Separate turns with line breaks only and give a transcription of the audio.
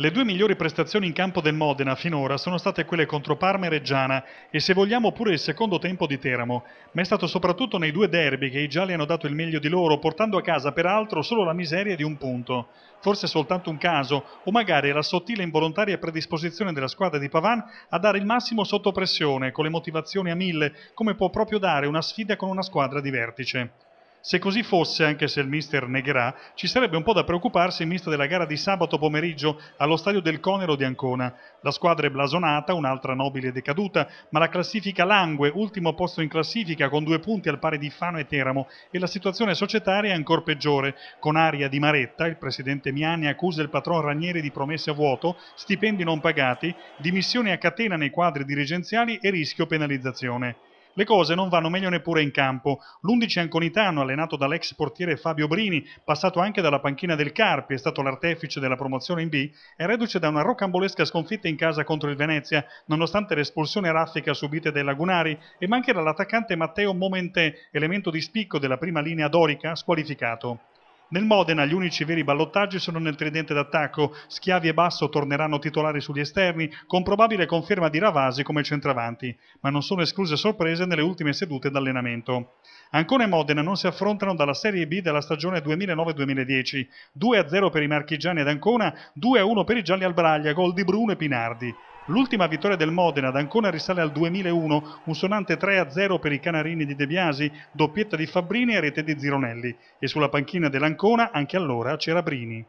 Le due migliori prestazioni in campo del Modena finora sono state quelle contro Parma e Reggiana e se vogliamo pure il secondo tempo di Teramo, ma è stato soprattutto nei due derby che i gialli hanno dato il meglio di loro, portando a casa peraltro solo la miseria di un punto. Forse soltanto un caso, o magari la sottile e involontaria predisposizione della squadra di Pavan a dare il massimo sotto pressione, con le motivazioni a mille, come può proprio dare una sfida con una squadra di vertice. Se così fosse, anche se il mister negherà, ci sarebbe un po' da preoccuparsi in vista della gara di sabato pomeriggio allo stadio del Conero di Ancona. La squadra è blasonata, un'altra nobile decaduta, ma la classifica langue, ultimo posto in classifica con due punti al pari di Fano e Teramo e la situazione societaria è ancora peggiore. Con aria di maretta, il presidente Miani accusa il patron Ranieri di promesse a vuoto, stipendi non pagati, dimissioni a catena nei quadri dirigenziali e rischio penalizzazione. Le cose non vanno meglio neppure in campo. L'11 anconitano, allenato dall'ex portiere Fabio Brini, passato anche dalla panchina del Carpi, è stato l'artefice della promozione in B, è reduce da una rocambolesca sconfitta in casa contro il Venezia, nonostante l'espulsione raffica subita dai lagunari, e mancherà l'attaccante Matteo Momente, elemento di spicco della prima linea dorica, squalificato. Nel Modena gli unici veri ballottaggi sono nel tridente d'attacco. Schiavi e Basso torneranno titolari sugli esterni, con probabile conferma di Ravasi come centravanti, ma non sono escluse sorprese nelle ultime sedute d'allenamento. Ancona e Modena non si affrontano dalla Serie B della stagione 2009-2010. 2-0 per i marchigiani ad Ancona, 2-1 per i gialli al Braglia, gol di Bruno e Pinardi. L'ultima vittoria del Modena ad Ancona risale al 2001, un sonante 3-0 per i canarini di De Biasi, doppietta di Fabbrini e rete di Zironelli. E sulla panchina dell'Ancona anche allora c'era Brini.